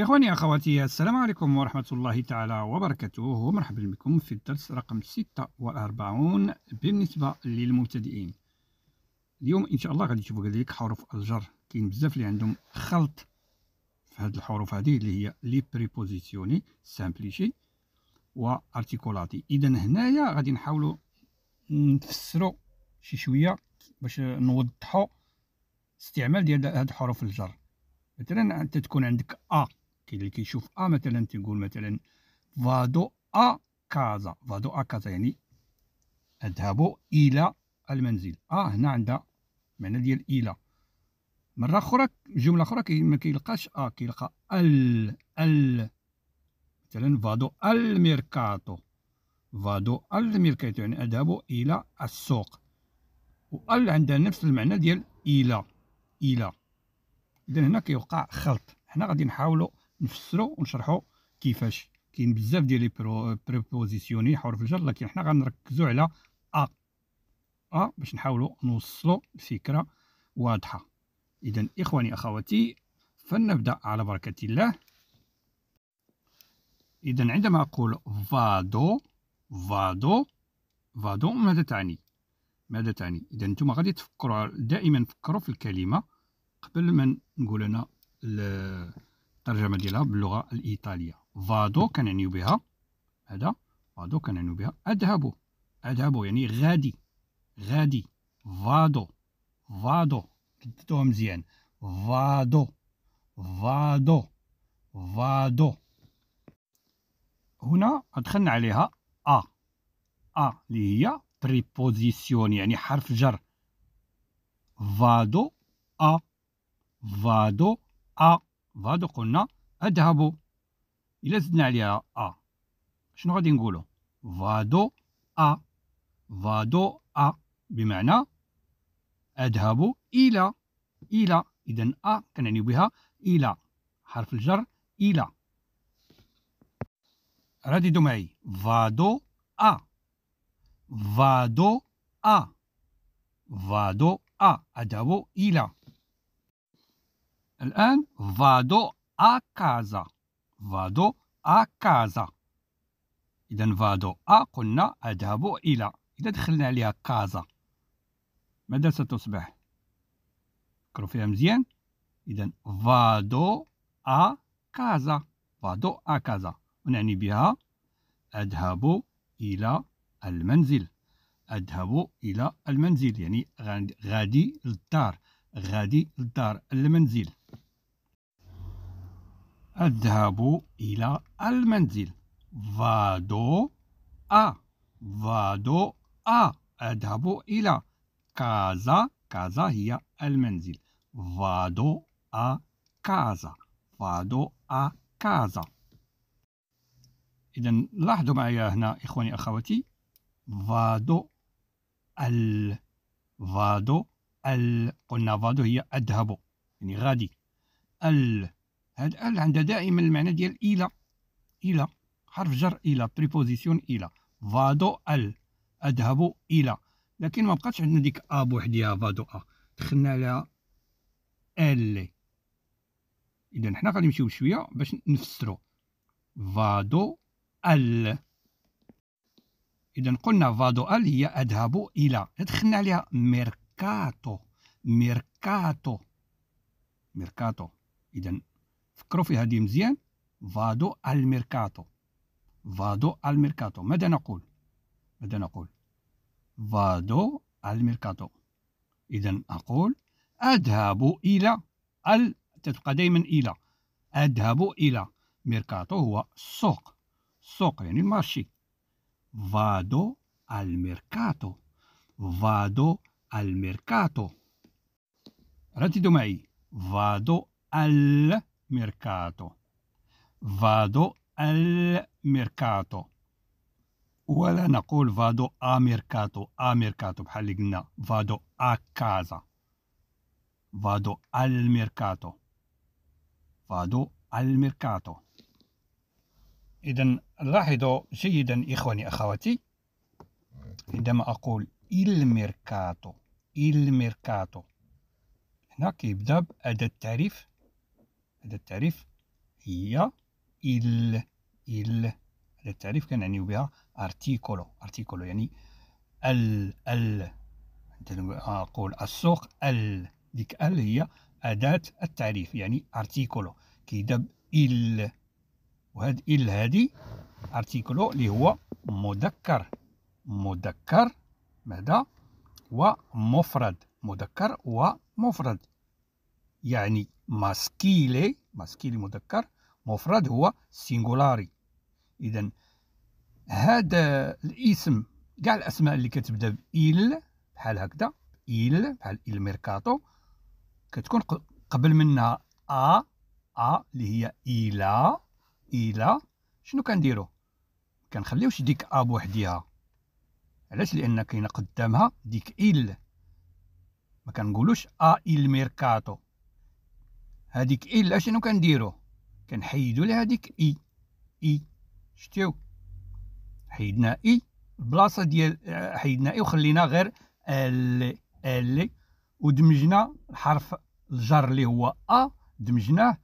إخواني أخواتي السلام عليكم ورحمة الله تعالى وبركاته ومرحبا بكم في الدرس رقم 46 بالنسبة للمبتدئين اليوم إن شاء الله غادي تشوفوا كذلك حروف الجر كاين بزاف اللي عندهم خلط في هذه الحروف هذه اللي هي لي بريبوزيسيوني سامبليشي وارتيكولاتي إذا هنايا غادي نحاولوا نفسروا شي شوية باش نوضحوا استعمال ديال هاد حروف الجر مثلا انت تكون عندك ا اللي كيشوف ا مثلا تيقول مثلا فادو ا كازا فادو ا كازا يعني اذهب الى المنزل ا هنا عندها معنى ديال الى مره اخرى جمله اخرى ما كيلقاش ا كيلقى ال ال مثلا فادو الميركاتو فادو الميركاتو يعني اذهب الى السوق وال عندها نفس المعنى ديال الى الى اذا هنا كيوقع خلط حنا غادي نحاولوا نفسرو ونشرحو كيفاش كاين بزاف ديال لي بريبوزيسيوني حروف الجر لكن حنا غنركزو على ا ا باش نحاولو نوصلو فكرة واضحه اذا اخواني اخواتي فلنبدا على بركه الله اذا عندما اقول فادو فادو فادو ماذا تعني ماذا تعني اذا نتوما غادي تفكروا دائما فكروا في الكلمه قبل ما نقول انا الترجمه ديالها باللغه الايطاليه فادو كنعنيو بها هذا فادو كنعنيو بها اذهب اذهبوا يعني غادي غادي فادو فادو كدتوها مزيان فادو فادو فادو هنا ادخلنا عليها ا ا اللي هي بريبوزيسيون يعني حرف جر فادو ا فادو ا فادو قلنا اذهبوا الى زدنا عليها ا شنو غادي نقولوا فادو ا فادو ا بمعنى اذهبوا الى الى اذا ا كنعني بها الى حرف الجر الى رددوا معي فادو ا فادو ا فادو ا اذهبوا الى الآن فادو أ كازا فادو أ كازا إذا فادو أ قلنا أذهب إلى إذا دخلنا عليها كازا ماذا ستصبح فكروا فيها مزيان إذا فادو أ كازا فادو أ كازا ونعني بها أذهب إلى المنزل أذهب إلى المنزل يعني غادي للدار غادي للدار المنزل أذهب إلى المنزل فادو ا فادو ا أذهب إلى كازا كازا هي المنزل فادو ا كازا فادو ا كازا إذا لاحظوا معي هنا إخواني أخواتي فادو ال فادو ال قلنا فادو هي أذهب يعني غادي ال هاد ال عندها دائما المعنى ديال الى الى حرف جر الى بريبوزيسيون الى فادو ال اذهب الى لكن ما بقاتش عندنا ديك ا بوحديها فادو ا دخلنا لها ال اذا حنا غادي نمشيو بشويه باش نفسرو فادو ال اذا قلنا فادو ال هي اذهب الى دخلنا عليها ميركاتو ميركاتو ميركاتو اذا فكروا في هذه مزيان فادو الميركاتو فادو الميركاتو ماذا نقول ماذا نقول فادو الميركاتو اذا اقول اذهب الى ال تبقى دائما الى اذهب الى ميركاتو هو السوق السوق يعني المارشي فادو الميركاتو فادو الميركاتو رددوا رتدوا معي فادو al mercato vado al mercato ولا نقول فادو ا ميركاتو ا ميركاتو بحال اللي قلنا فادو ا كازا فادو al mercato فادو al mercato إذا لاحظوا جيدا إخواني أخواتي عندما أقول il mercato il mercato هنا كيبدأ بأداة التعريف هذا التعريف هي إل إل هذا التعريف كنعنيو بها أرتيكولو أرتيكولو يعني ال ال أقول السوق ال ديك ال هي أداة التعريف يعني أرتيكولو كيدب إل وهاد إل هادي أرتيكولو اللي هو مذكر مذكر ماذا ومفرد مذكر ومفرد يعني ماسكيلي ماسكيلي مذكر مفرد هو سينغولاري إذا هذا الاسم كاع الأسماء اللي كتبدا بإيل بحال هكذا إيل بحال إل ميركاتو كتكون قبل منها أ أ اللي هي إيلا إيلا شنو كنديرو كنخليوش ديك أ بوحديها علاش لأن كاينة قدامها ديك إل ما كنقولوش أ إل ميركاتو هذيك لا شنو كنديرو كنحيدو لها هذيك إي إي شتيو حيدنا إي البلاصة ديال آه، حيدنا إي وخلينا غير ال ال ودمجنا الحرف الجر اللي هو أ دمجناه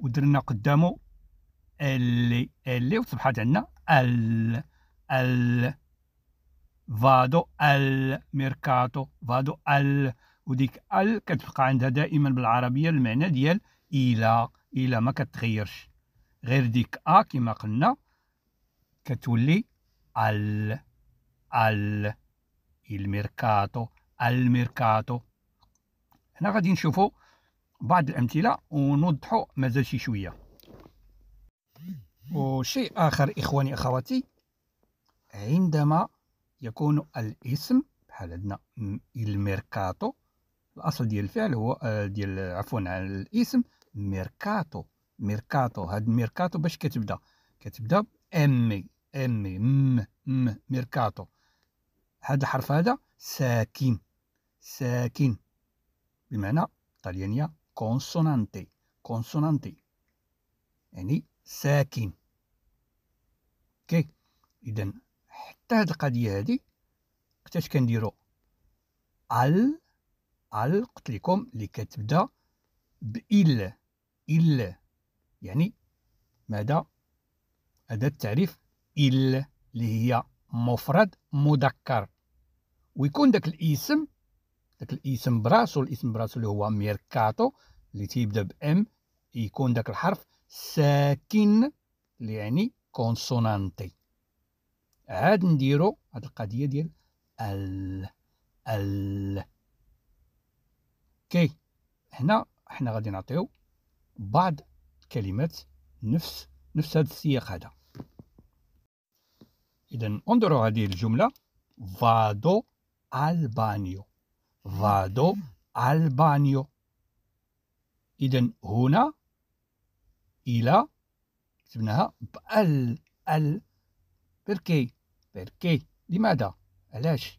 ودرنا قدامه ال ال وصبحت عندنا ال ال فادو ال, ميركاتو فادو ال وديك ال كتبقى عندها دائما بالعربيه المعنى ديال الى الى ما كتغيرش غير ديك ا كما قلنا كتولي ال ال الميركاتو الميركاتو هنا غادي نشوفوا بعض الامثله ونوضحوا مازال شي شويه وشيء اخر اخواني اخواتي عندما يكون الاسم بحال عندنا الميركاتو الاصل ديال الفعل هو آه، ديال عفوا على الاسم ميركاتو ميركاتو هاد ميركاتو باش كتبدا كتبدا امي امي ام ام ميركاتو هاد الحرف هذا ساكن ساكن بمعنى طليانية كونسونانتي كونسونانتي يعني ساكن اوكي اذا حتى هاد القضيه هادي كتاش كنديرو ال ال قلت لكم اللي كتبدا بإل إل يعني ماذا هذا التعريف إل اللي هي مفرد مذكر ويكون داك الاسم داك الاسم براسو الاسم براسو اللي هو ميركاتو اللي تيبدا بام يكون داك الحرف ساكن اللي يعني كونسونانتي عاد نديرو هاد القضيه ديال ال ال كي هنا حنا غادي نعطيو بعض الكلمات نفس نفس هذا السياق هذا اذا انظروا هذه الجمله فادو البانيو فادو البانيو اذا هنا الى كتبناها بال ال بيركي بيركي لماذا علاش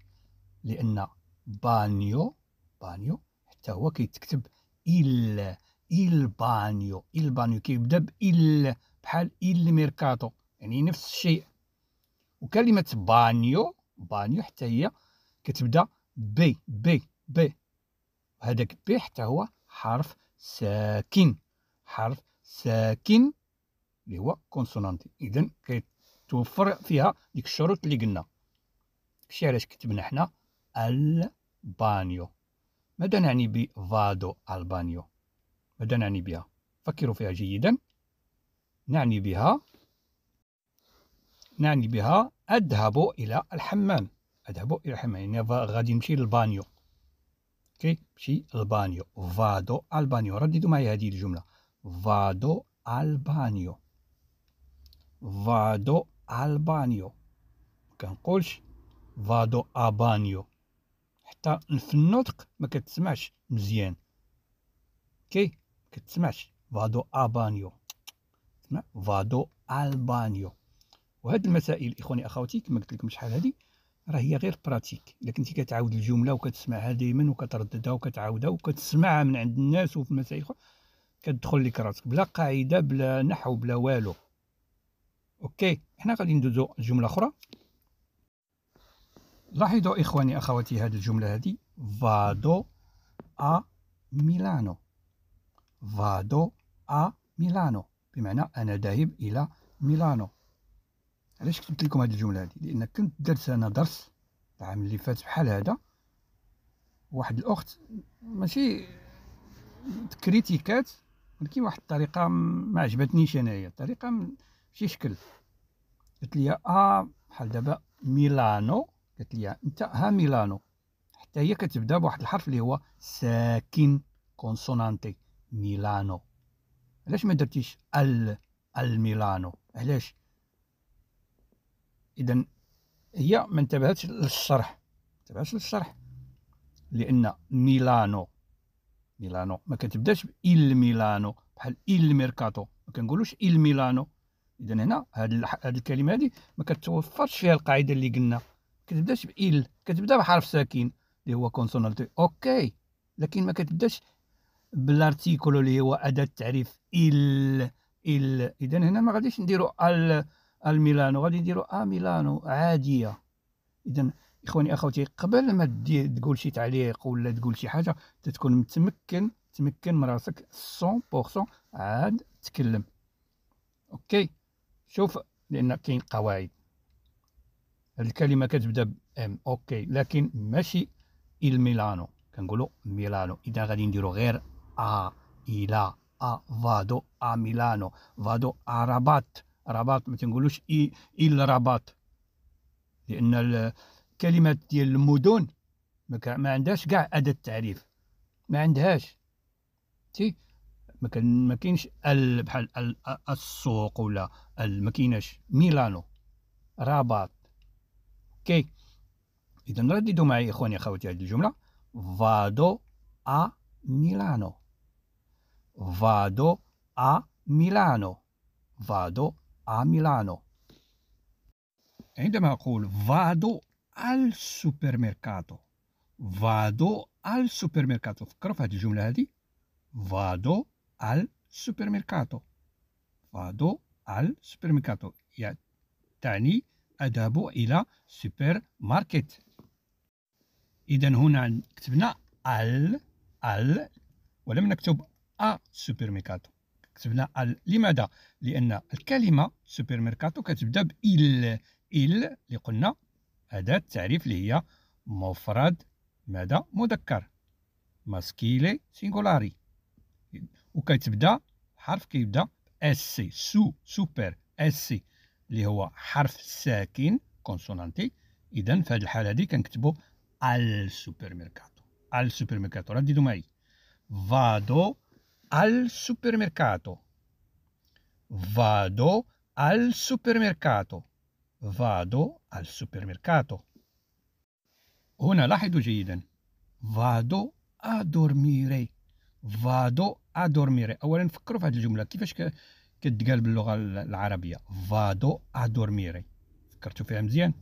لان بانيو بانيو حتى هو كيتكتب إل إل بانيو إل بانيو كيبدا بإل بحال إل ميركاتو يعني نفس الشيء وكلمة بانيو بانيو حتى هي كتبدا بي بي بي هذاك بي حتى هو حرف ساكن حرف ساكن اللي هو كونسونانتي اذا كيتوفر فيها ديك الشروط اللي قلنا شي علاش كتبنا حنا البانيو ماذا نعني بفادو ألبانيو؟ ماذا نعني بها؟ فكروا فيها جيدا نعني بها نعني بها أذهب إلى الحمام أذهب إلى الحمام يعني غادي نمشي للبانيو كي نمشي البانيو فادو البانيو رددوا معي هذه الجملة فادو البانيو فادو البانيو كنقولش فادو ابانيو حتى في النطق ما كتسمعش مزيان كي كتسمعش فادو ابانيو تسمع فادو البانيو وهاد المسائل اخواني اخواتي كما قلت لكم شحال هادي راه هي غير براتيك الا كنتي كتعاود الجمله وكتسمعها دائما وكترددها وكتعاودها وكتسمعها من عند الناس وفي مسائل اخرى كتدخل لك راسك بلا قاعده بلا نحو بلا والو اوكي حنا غادي ندوزو جمله اخرى لاحظوا إخواني أخواتي هذه الجملة هذه فادو أ ميلانو فادو أ ميلانو بمعنى أنا ذاهب إلى ميلانو علاش كتبت لكم هذه الجملة هذه لأن كنت درت أنا درس العام اللي فات بحال هذا واحد الأخت ماشي كريتيكات ولكن واحد الطريقة ما عجبتنيش أنايا الطريقة ماشي شكل قلت لي أ بحال دابا ميلانو قالت لي انت ها ميلانو حتى هي كتبدا بواحد الحرف اللي هو ساكن كونسونانتي ميلانو علاش ما درتيش ال الميلانو علاش اذا هي ما انتبهتش للشرح انتبهتش للشرح لان ميلانو ميلانو ما كتبداش ال ميلانو بحال ال ميركاتو ما كنقولوش ال ميلانو اذا هنا هاد الكلمه هذه ما كتوفرش فيها القاعده اللي قلنا كتبداش بإل كتبدا بحرف ساكن اللي هو كونسونالتي أوكي لكن ما كتبداش بالارتيكولو اللي هو أداة تعريف إل إل إذا هنا ما غاديش نديرو ال الميلانو غادي نديرو أ ميلانو عادية إذا إخواني أخوتي قبل ما تقول شي تعليق ولا تقول شي حاجة تتكون متمكن تمكن من راسك 100% عاد تكلم اوكي شوف لان كاين قواعد الكلمه كتبدا بام اوكي لكن ماشي إل ميلانو كنقولوا ميلانو اذا غادي نديرو غير ا الى ا فادو ا ميلانو فادو ا رباط رباط ما تنقولوش اي إل رباط لان الكلمات ديال المدن ما عندهاش كاع اداه التعريف ما عندهاش تي ما كان ما كاينش بحال السوق ولا ما كايناش ميلانو رباط كي اذا رددوا معي اخواني اخواتي هذه الجمله فادو ا ميلانو فادو ا ميلانو فادو ا ميلانو عندما اقول فادو أل سوبر al فادو أل سوبر supermercato فكروا في هذه الجملة هذه سوبر al فادو أل سوبر supermercato يعني أذهب إلى سوبر ماركت إذا هنا كتبنا ال ال ولم نكتب أ سوبر ميكاتو كتبنا ال لماذا؟ لأن الكلمة سوبر ميركاتو كتبدا بإل إل اللي قلنا أداة التعريف اللي هي مفرد ماذا؟ مذكر ماسكيلي سينغولاري وكتبدا حرف كيبدا اس سي سو سوبر اس سي اللي هو حرف ساكن كونسونانتي اذا في هذه الحاله هذه كنكتبوا ال سوبر ميركاتو ال سوبر ميركاتو رددوا معي فادو ال سوبر ميركاتو فادو ال سوبر ميركاتو فادو ال سوبر ميركاتو هنا لاحظوا جيدا فادو ا دورميري فادو ا دورميري اولا فكروا في هذه الجمله كيفاش كتقال باللغه العربيه فادو ادورميري فكرتوا فيها مزيان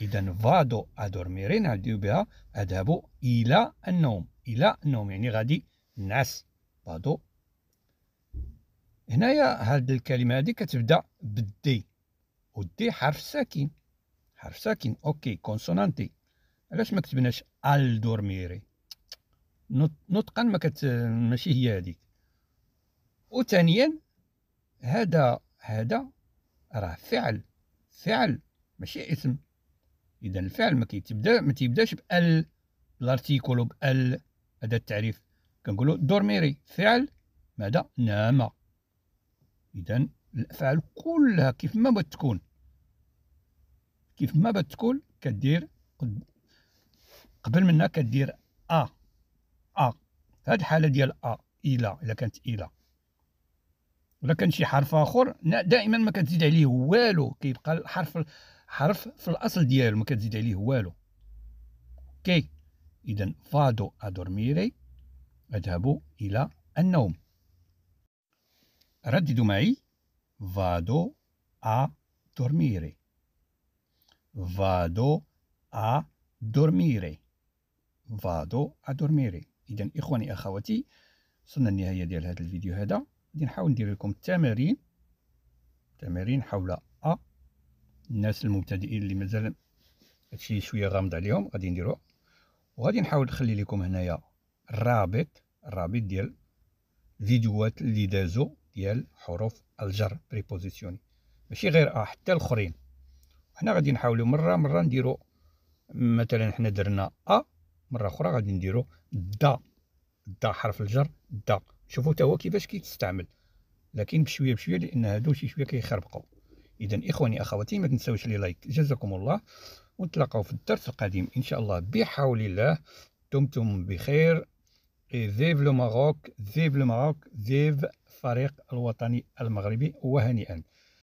اذا فادو ادورميري نعديو بها اذهب الى النوم الى النوم يعني غادي نعس فادو هنايا هاد الكلمه هادي كتبدا بالدي والدي حرف ساكن حرف ساكن اوكي كونسونانتي علاش ما كتبناش دورميري نطقا ما كت ماشي هي هذيك وثانيا هذا هذا راه فعل فعل ماشي اسم اذا الفعل ما كيتبدا ما تيبداش بال الارتيكول بال هذا التعريف كنقولوا دورميري فعل ماذا نام اذا الافعال كلها كيف ما بتكون كيف ما بتكون كدير قبل منها كدير ا ا هاد الحاله ديال ا الى الا كانت الى ولا كان شي حرف اخر دائما ما كتزيد عليه والو كيبقى الحرف حرف في الاصل ديالو ما كتزيد عليه والو اوكي اذا فادو ادورميري اذهب الى النوم رددوا معي فادو ا دورميري فادو ا دورميري فادو ا دورميري اذا اخواني اخواتي وصلنا للنهايه ديال هذا الفيديو هذا غادي نحاول ندير لكم تمارين تمارين حول أ الناس المبتدئين اللي مازال هادشي شويه غامض عليهم غادي نديروه وغادي نحاول نخلي لكم هنايا الرابط الرابط ديال فيديوهات اللي دازو ديال حروف الجر بريبوزيسيوني ماشي غير ا حتى الاخرين حنا غادي نحاولوا مره مره نديرو مثلا حنا درنا ا مره اخرى غادي نديرو دا دا حرف الجر دا شوفوا تا هو كيفاش كيتستعمل لكن بشويه بشويه لان هادو شي شويه كيخربقوا اذا اخواني اخواتي ما تنساوش لي لايك جزاكم الله ونتلاقاو في الدرس القادم ان شاء الله بحول الله دمتم بخير فيف لو ماروك فيف لو ماروك فيف الفريق الوطني المغربي وهنيئا